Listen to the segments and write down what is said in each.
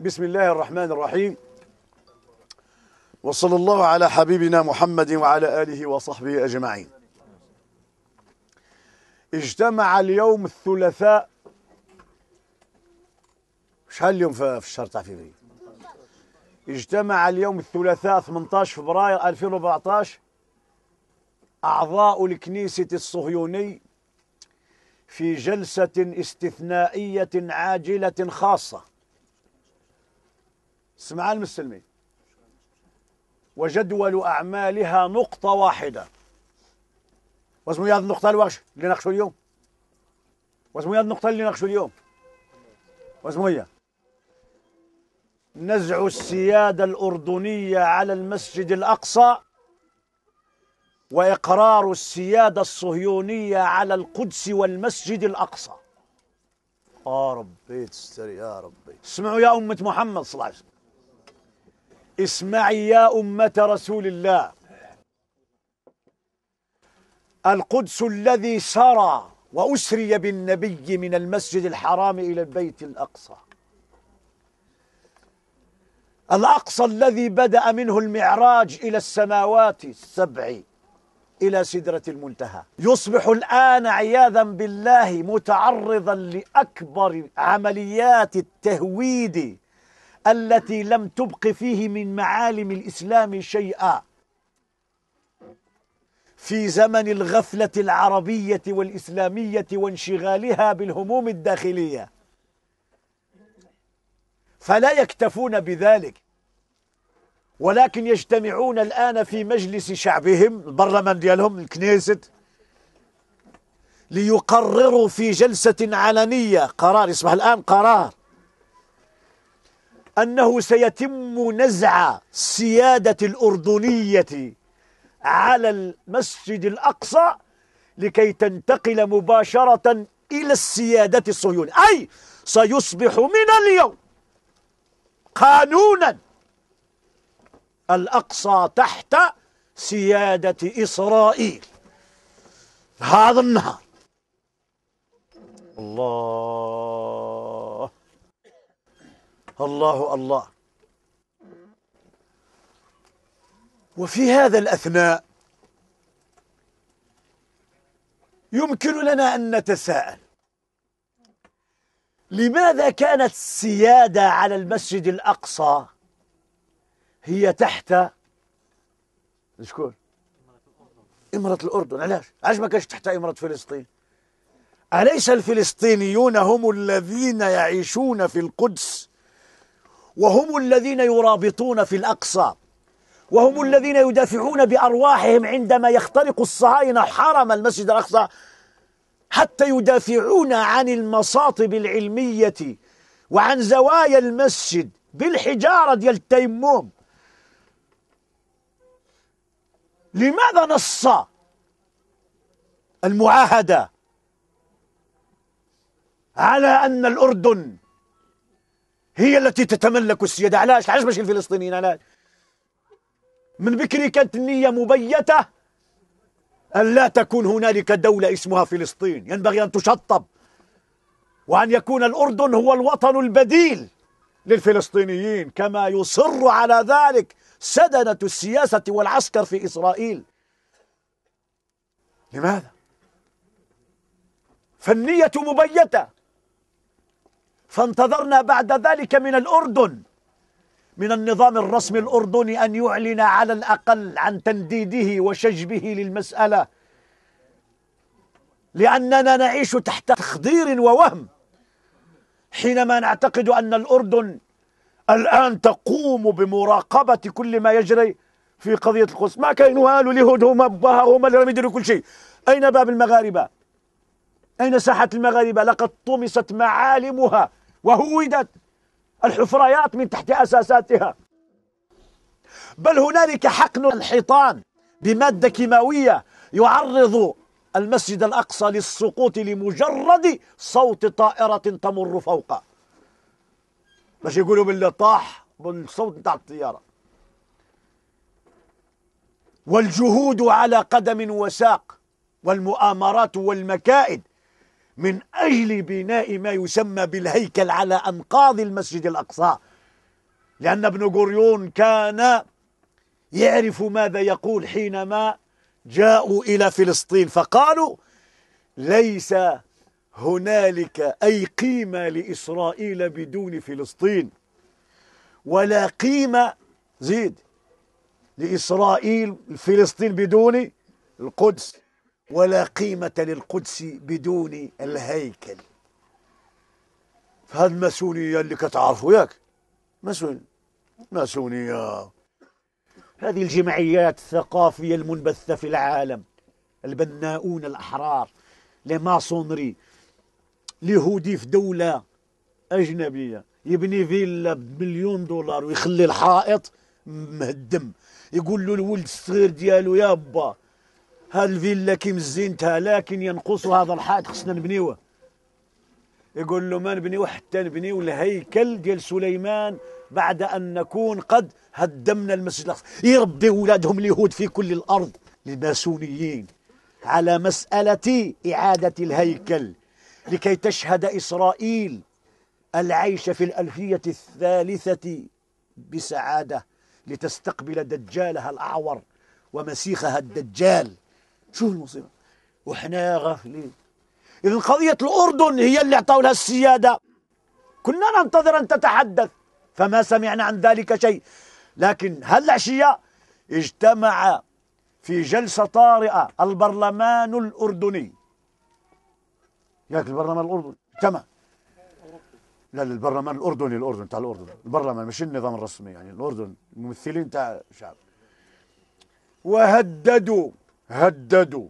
بسم الله الرحمن الرحيم وصلى الله على حبيبنا محمد وعلى آله وصحبه أجمعين اجتمع اليوم الثلاثاء شحال اليوم في الشهر تاع فبراير اجتمع اليوم الثلاثاء 18 فبراير 2014 أعضاء الكنيسة الصهيوني في جلسة استثنائية عاجلة خاصة اسمع المسلمين وجدول أعمالها نقطة واحدة واسمو هذه النقطة الواش اللي ناقشوا اليوم واسمو هذه النقطة اللي ناقشوا اليوم واسمو هي نزع السيادة الأردنية على المسجد الأقصى وإقرار السيادة الصهيونية على القدس والمسجد الأقصى يا آه ربي تستر يا ربي اسمعوا يا أمة محمد صلى الله عليه وسلم اسمعي يا أمة رسول الله القدس الذي سرى وأسري بالنبي من المسجد الحرام إلى البيت الأقصى الأقصى الذي بدأ منه المعراج إلى السماوات السبع إلى سدرة المنتهى يصبح الآن عياذا بالله متعرضا لأكبر عمليات التهويد التي لم تبق فيه من معالم الإسلام شيئا في زمن الغفلة العربية والإسلامية وانشغالها بالهموم الداخلية فلا يكتفون بذلك ولكن يجتمعون الآن في مجلس شعبهم البرلمان ديالهم الكنيسة ليقرروا في جلسة علنية قرار يصبح الآن قرار أنه سيتم نزع السيادة الأردنية على المسجد الأقصى لكي تنتقل مباشرة إلى السيادة الصهيونية أي سيصبح من اليوم قانونا الأقصى تحت سيادة إسرائيل هذا النهار الله الله الله وفي هذا الأثناء يمكن لنا أن نتساءل لماذا كانت السيادة على المسجد الأقصى هي تحت شكون إمرة الأردن علاش علاش ما كانش تحت إمرة فلسطين أليس الفلسطينيون هم الذين يعيشون في القدس وهم الذين يرابطون في الأقصى وهم الذين يدافعون بأرواحهم عندما يخترق الصهاينة حرم المسجد الأقصى حتى يدافعون عن المصاطب العلمية وعن زوايا المسجد بالحجارة ديال التيمم لماذا نص المعاهدة على أن الأردن هي التي تتملك السيادة علاش علاش ماشي الفلسطينيين علاش من بكري كانت النية مبيتة أن لا تكون هنالك دولة اسمها فلسطين ينبغي أن تشطب وأن يكون الأردن هو الوطن البديل للفلسطينيين كما يصر على ذلك سدنة السياسة والعسكر في إسرائيل لماذا؟ فالنية مبيتة فانتظرنا بعد ذلك من الأردن من النظام الرسمي الأردني أن يعلن على الأقل عن تنديده وشجبه للمسألة لأننا نعيش تحت تخدير ووهم حينما نعتقد أن الأردن الآن تقوم بمراقبة كل ما يجري في قضية القدس ما كانوا قالوا اليهود هم باها هم اللي يديروا كل شيء أين باب المغاربة أين ساحة المغاربة لقد طمست معالمها وهوّدت الحفريات من تحت أساساتها بل هنالك حقن الحيطان بمادة كيماوية يعرض المسجد الأقصى للسقوط لمجرد صوت طائرة تمر فوقه باش يقولوا باللي طاح بالصوت نتاع الطيارة والجهود على قدم وساق والمؤامرات والمكائد من أجل بناء ما يسمى بالهيكل على أنقاض المسجد الأقصى لأن ابن غوريون كان يعرف ماذا يقول حينما جاءوا إلى فلسطين فقالوا ليس هنالك أي قيمة لإسرائيل بدون فلسطين ولا قيمة زيد لإسرائيل فلسطين بدون القدس ولا قيمة للقدس بدون الهيكل فهذا الماسونية اللي كتعرفوا ياك ماسون ماسونية هذه الجمعيات الثقافية المنبثة في العالم البناؤون الأحرار لي ماسونري اليهودي في دولة أجنبية يبني فيلا بمليون دولار ويخلي الحائط مهدم يقول له الولد الصغير ديالو يا با هالفيلا كي مزينتها لكن ينقصها هذا الحائط خصنا نبنيوه يقول له ما نبنيو حتى نبنيو الهيكل ديال سليمان بعد ان نكون قد هدمنا المسجد الاقصى يربي اولادهم اليهود في كل الارض للماسونيين على مساله اعاده الهيكل لكي تشهد اسرائيل العيش في الالفيه الثالثه بسعاده لتستقبل دجالها الاعور ومسيخها الدجال شوف المصيبة وحنا غافلين إذا قضية الأردن هي اللي أعطوا لها السيادة كنا ننتظر أن تتحدث فما سمعنا عن ذلك شيء لكن هالعشية اجتمع في جلسة طارئة البرلمان الأردني ياك البرلمان الأردني اجتمع لا البرلمان الأردني الأردن تاع الأردن البرلمان مش النظام الرسمي يعني الأردن الممثلين تاع الشعب وهددوا هددوا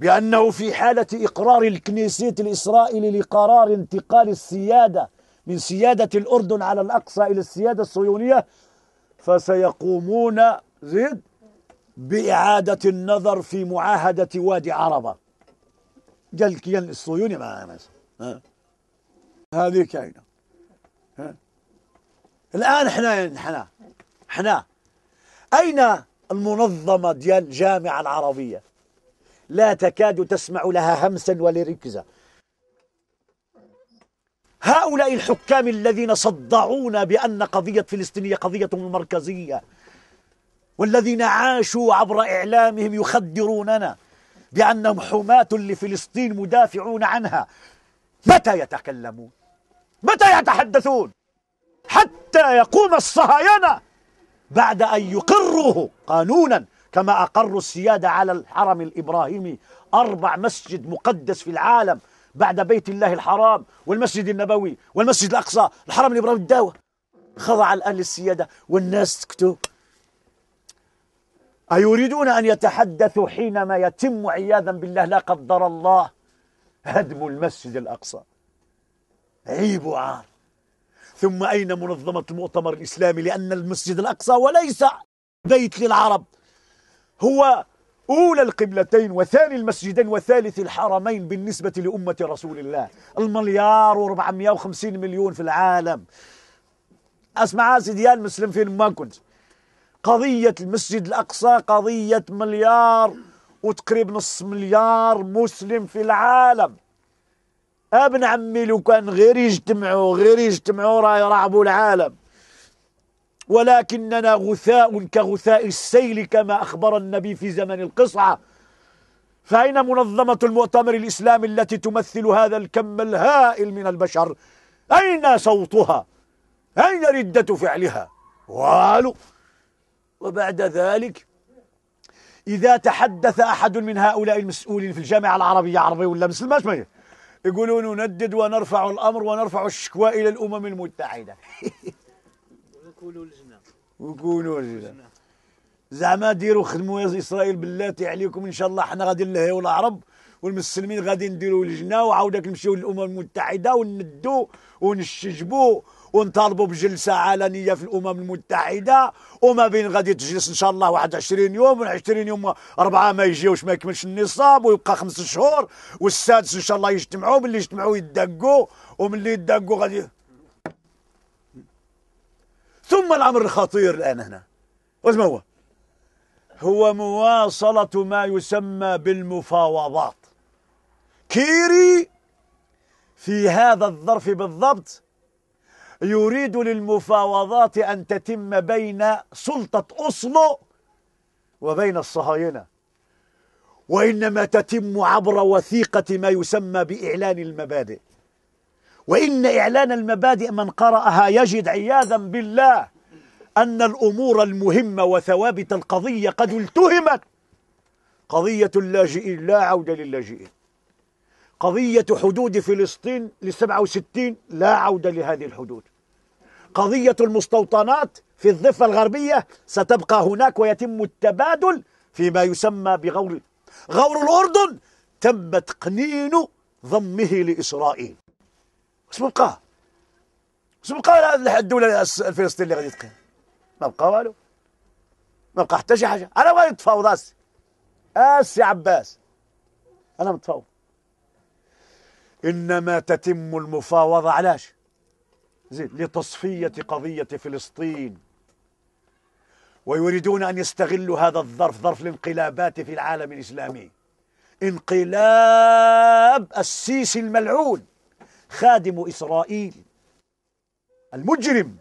بأنه في حالة إقرار الكنيسيت الإسرائيلي لقرار انتقال السيادة من سيادة الأردن على الأقصى إلى السيادة الصهيونية فسيقومون زيد بإعادة النظر في معاهدة وادي عربة جا الكيان الصهيوني ما هذه كاينة الآن احنا احنا احنا أين المنظمة ديال الجامعة العربية لا تكاد تسمع لها همسا ولا ركزة هؤلاء الحكام الذين صدعونا بأن قضية فلسطينية قضية مركزية والذين عاشوا عبر إعلامهم يخدروننا بأنهم حماة لفلسطين مدافعون عنها متى يتكلمون؟ متى يتحدثون؟ حتى يقوم الصهاينة بعد أن يقره قانونا كما أقروا السيادة على الحرم الإبراهيمي أربع مسجد مقدس في العالم بعد بيت الله الحرام والمسجد النبوي والمسجد الأقصى الحرم الإبراهيمي الداوة خضع الآن للسيادة والناس سكتوا أيريدون أن يتحدثوا حينما يتم عياذا بالله لا قدر الله هدم المسجد الأقصى عيب وعار ثم أين منظمة المؤتمر الإسلامي لأن المسجد الأقصى وليس بيت للعرب هو أولى القبلتين وثاني المسجدين وثالث الحرمين بالنسبة لأمة رسول الله المليار و450 مليون في العالم أسمع سيديان مسلم فين ما كنت قضية المسجد الأقصى قضية مليار وتقريب نص مليار مسلم في العالم ابن عمي لو كان غير يجتمعوا غير يجتمعوا راه يرعبوا العالم ولكننا غثاء كغثاء السيل كما أخبر النبي في زمن القصعة فأين منظمة المؤتمر الإسلامي التي تمثل هذا الكم الهائل من البشر أين صوتها أين ردة فعلها والو وبعد ذلك إذا تحدث أحد من هؤلاء المسؤولين في الجامعة العربية عربي ولا مسلم ما يقولون نندد ونرفع الأمر ونرفع الشكوى إلى الأمم المتحدة ونكونوا لجنة ونكونوا لجنة زعما ديروا خدموا يا إسرائيل باللاتي عليكم إن شاء الله حنا غادي نلهيو العرب والمسلمين غادي نديروا لجنة وعاودك نمشيو للأمم المتحدة وندوا ونشجبوا ونطالبوا بجلسه علنيه في الامم المتحده وما بين غادي تجلس ان شاء الله واحد عشرين يوم و20 يوم اربعه ما يجيوش ما يكملش النصاب ويبقى خمس شهور والسادس ان شاء الله يجتمعوا باللي يجتمعوا يدقوا ومن اللي يدقوا غادي ثم الامر الخطير الان هنا وما هو؟ هو مواصله ما يسمى بالمفاوضات كيري في هذا الظرف بالضبط يريد للمفاوضات أن تتم بين سلطة أصله وبين الصهاينة وإنما تتم عبر وثيقة ما يسمى بإعلان المبادئ وإن إعلان المبادئ من قرأها يجد عياذا بالله أن الأمور المهمة وثوابت القضية قد التهمت قضية اللاجئين لا عودة للاجئين قضية حدود فلسطين لسبعة وستين لا عودة لهذه الحدود قضية المستوطنات في الضفة الغربية ستبقى هناك ويتم التبادل فيما يسمى بغور غور الأردن تم تقنين ضمه لإسرائيل بس بقى بس بقى الدولة الفلسطينية اللي غادي تقيم ما بقى والو ما بقى حتى شي حاجة أنا بغيت نتفاوض أسي أسي عباس أنا متفاوض إنما تتم المفاوضة علاش زين لتصفية قضية فلسطين ويريدون أن يستغلوا هذا الظرف ظرف الانقلابات في العالم الإسلامي انقلاب السيسي الملعون خادم إسرائيل المجرم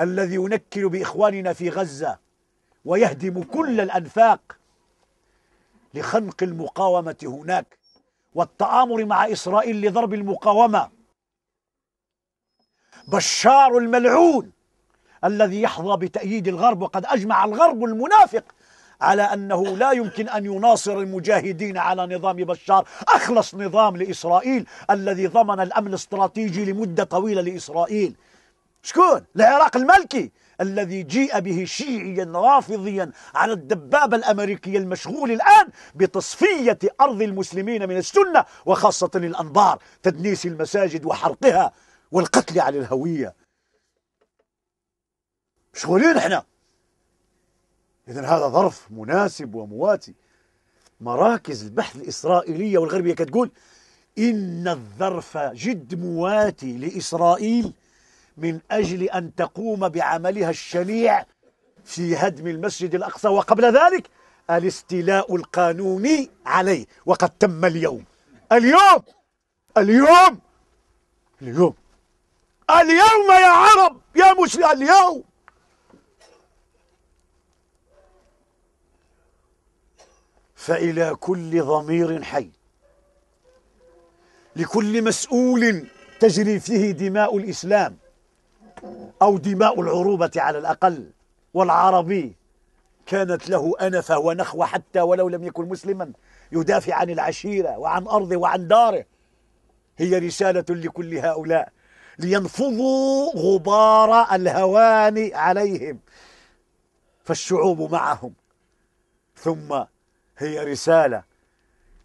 الذي ينكل بإخواننا في غزة ويهدم كل الأنفاق لخنق المقاومة هناك والتآمر مع إسرائيل لضرب المقاومة بشار الملعون الذي يحظى بتأييد الغرب وقد أجمع الغرب المنافق على أنه لا يمكن أن يناصر المجاهدين على نظام بشار أخلص نظام لإسرائيل الذي ضمن الأمن الاستراتيجي لمدة طويلة لإسرائيل شكون؟ العراق الملكي الذي جيء به شيعيا رافضيا على الدبابة الأمريكية المشغول الآن بتصفية أرض المسلمين من السنة وخاصة الأنبار تدنيس المساجد وحرقها والقتل على الهوية مشغولين احنا إذا هذا ظرف مناسب ومواتي مراكز البحث الإسرائيلية والغربية كتقول إن الظرف جد مواتي لإسرائيل من أجل أن تقوم بعملها الشنيع في هدم المسجد الأقصى وقبل ذلك الاستيلاء القانوني عليه وقد تم اليوم اليوم اليوم اليوم اليوم يا عرب يا مسلم اليوم فإلى كل ضمير حي لكل مسؤول تجري فيه دماء الإسلام أو دماء العروبة على الأقل والعربي كانت له أنفة ونخوة حتى ولو لم يكن مسلما يدافع عن العشيرة وعن أرضه وعن داره هي رسالة لكل هؤلاء لينفضوا غبار الهوان عليهم فالشعوب معهم ثم هي رسالة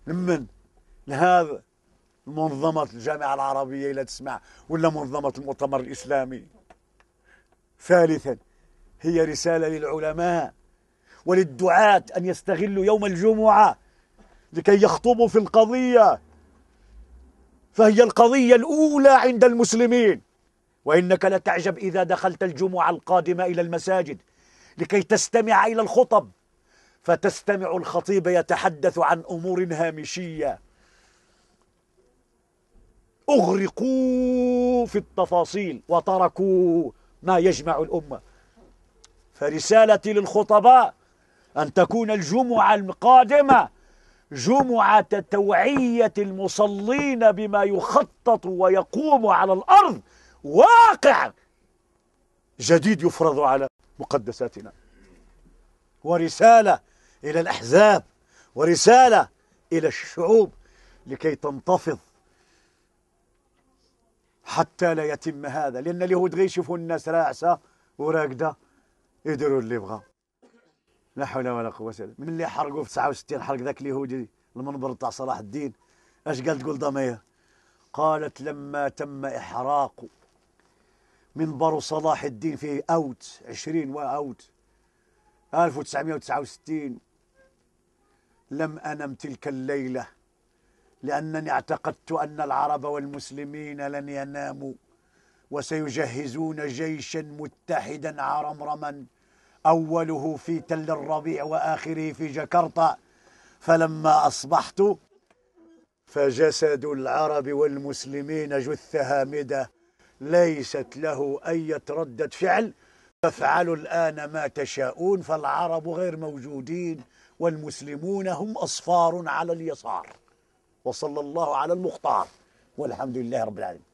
لمن لهذا منظمة الجامعة العربية إلى تسمع ولا منظمة المؤتمر الإسلامي ثالثا هي رسالة للعلماء وللدعاة أن يستغلوا يوم الجمعة لكي يخطبوا في القضية فهي القضية الأولى عند المسلمين وإنك لتعجب إذا دخلت الجمعة القادمة إلى المساجد لكي تستمع إلى الخطب فتستمع الخطيب يتحدث عن أمور هامشية أغرقوا في التفاصيل وتركوا ما يجمع الأمة فرسالتي للخطباء أن تكون الجمعة القادمة جمعة توعية المصلين بما يخطط ويقوم على الأرض واقع جديد يفرض على مقدساتنا ورسالة إلى الأحزاب ورسالة إلى الشعوب لكي تنتفض حتى لا يتم هذا لان اليهود غير يشوفوا الناس راعسه وراقده يديروا اللي بغاو لا حول ولا قوه الا بالله اللي حرقوا في 69 حرق ذاك اليهودي المنبر تاع صلاح الدين اش قال تقول ضمير قالت لما تم احراق منبر صلاح الدين في اوت 20 واوت 1969 لم انم تلك الليله لأنني اعتقدت أن العرب والمسلمين لن يناموا وسيجهزون جيشا متحدا عرمرما أوله في تل الربيع وآخره في جكرتا فلما أصبحت فجسد العرب والمسلمين جثة هامدة ليست له أي ردة فعل فافعلوا الآن ما تشاءون فالعرب غير موجودين والمسلمون هم أصفار على اليسار وصلى الله على المختار والحمد لله رب العالمين